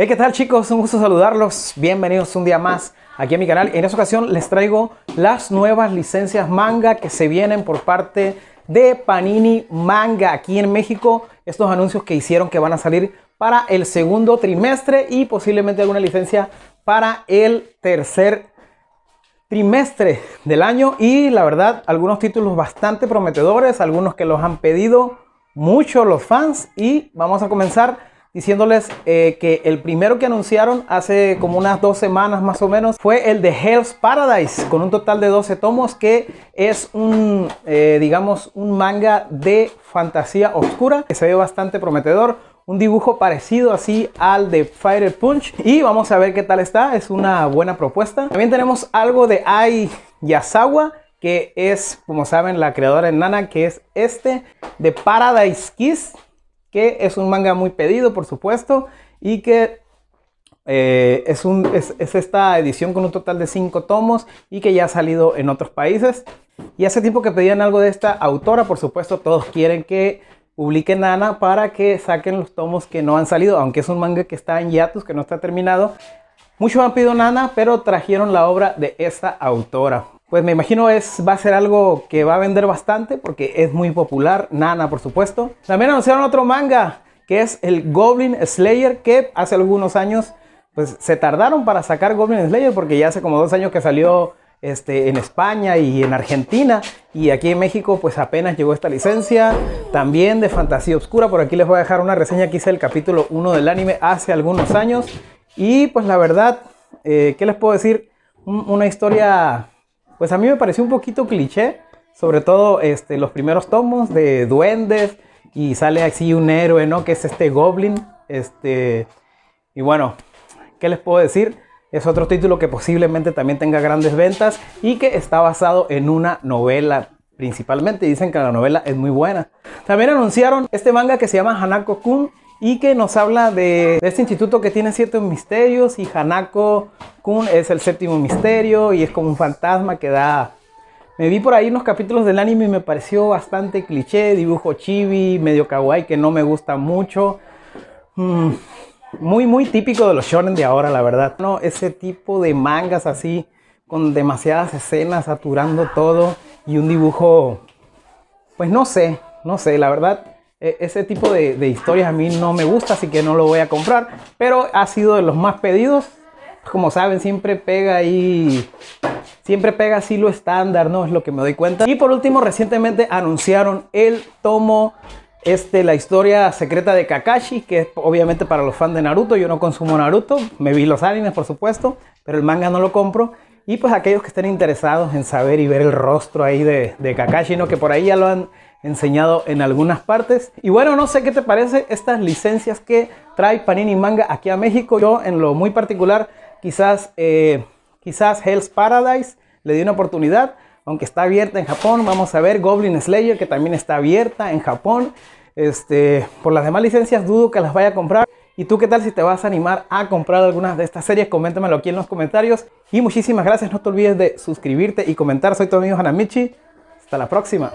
Hey, ¿qué tal chicos? Un gusto saludarlos. Bienvenidos un día más aquí a mi canal. En esta ocasión les traigo las nuevas licencias manga que se vienen por parte de Panini Manga aquí en México. Estos anuncios que hicieron que van a salir para el segundo trimestre y posiblemente alguna licencia para el tercer trimestre del año. Y la verdad, algunos títulos bastante prometedores, algunos que los han pedido mucho los fans. Y vamos a comenzar diciéndoles eh, que el primero que anunciaron hace como unas dos semanas más o menos fue el de Hell's Paradise, con un total de 12 tomos, que es un, eh, digamos, un manga de fantasía oscura, que se ve bastante prometedor. Un dibujo parecido así al de Fire Punch. Y vamos a ver qué tal está. Es una buena propuesta. También tenemos algo de Ai Yasawa que es, como saben, la creadora en Nana, que es este de Paradise Kiss, que es un manga muy pedido, por supuesto, y que eh, es, esta edición con un total de 5 tomos y que ya ha salido en otros países. Y hace tiempo que pedían algo de esta autora, por supuesto, todos quieren que publiquen Nana para que saquen los tomos que no han salido, aunque es un manga que está en hiatus, que no está terminado. Muchos han pedido Nana, pero trajeron la obra de esta autora pues me imagino es, va a ser algo que va a vender bastante porque es muy popular, Nana por supuesto. También anunciaron otro manga que es el Goblin Slayer que hace algunos años pues se tardaron para sacar Goblin Slayer porque ya hace como dos años que salió este, en España y en Argentina y aquí en México pues apenas llegó esta licencia también de Fantasía oscura. por aquí les voy a dejar una reseña que hice del capítulo 1 del anime hace algunos años y pues la verdad, eh, ¿qué les puedo decir? una historia pues a mí me pareció un poquito cliché, sobre todo este, los primeros tomos de duendes y sale así un héroe, ¿no? Que es este Goblin, este... Y bueno, ¿qué les puedo decir? Es otro título que posiblemente también tenga grandes ventas y que está basado en una novela principalmente. Dicen que la novela es muy buena. También anunciaron este manga que se llama Hanako Kun y que nos habla de, este instituto que tiene siete misterios y Hanako Kun es el séptimo misterio y es como un fantasma que da... Me vi por ahí unos capítulos del anime y me pareció bastante cliché, dibujo chibi, medio kawaii que no me gusta mucho. Mm, muy, muy típico de los shonen de ahora, la verdad. No, ese tipo de mangas así, con demasiadas escenas saturando todo y un dibujo, pues no sé, no sé, la verdad e-, ese tipo de, de, historias a mí no me gusta, así que no lo voy a comprar. Pero ha sido de los más pedidos. Como saben, siempre pega ahí. Siempre pega así lo estándar, ¿no? Es lo que me doy cuenta. Y por último, recientemente anunciaron el tomo. Este, la historia secreta de Kakashi, que es obviamente para los fans de Naruto. Yo no consumo Naruto, me vi los animes, por supuesto, pero el manga no lo compro. Y pues aquellos que estén interesados en saber y ver el rostro ahí de, Kakashi, ¿no? que por ahí ya lo han enseñado en algunas partes. Y bueno, no sé qué te parece estas licencias que trae Panini Manga aquí a México. Yo en lo muy particular, quizás, eh, quizás Hell's Paradise le di una oportunidad, aunque está abierta en Japón. Vamos a ver Goblin Slayer, que también está abierta en Japón. Este, por las demás licencias dudo que las vaya a comprar. ¿Y tú qué tal si te vas a animar a comprar algunas de estas series? Coméntamelo aquí en los comentarios. Y muchísimas gracias. No te olvides de suscribirte y comentar. Soy tu amigo Hanamichi. Hasta la próxima.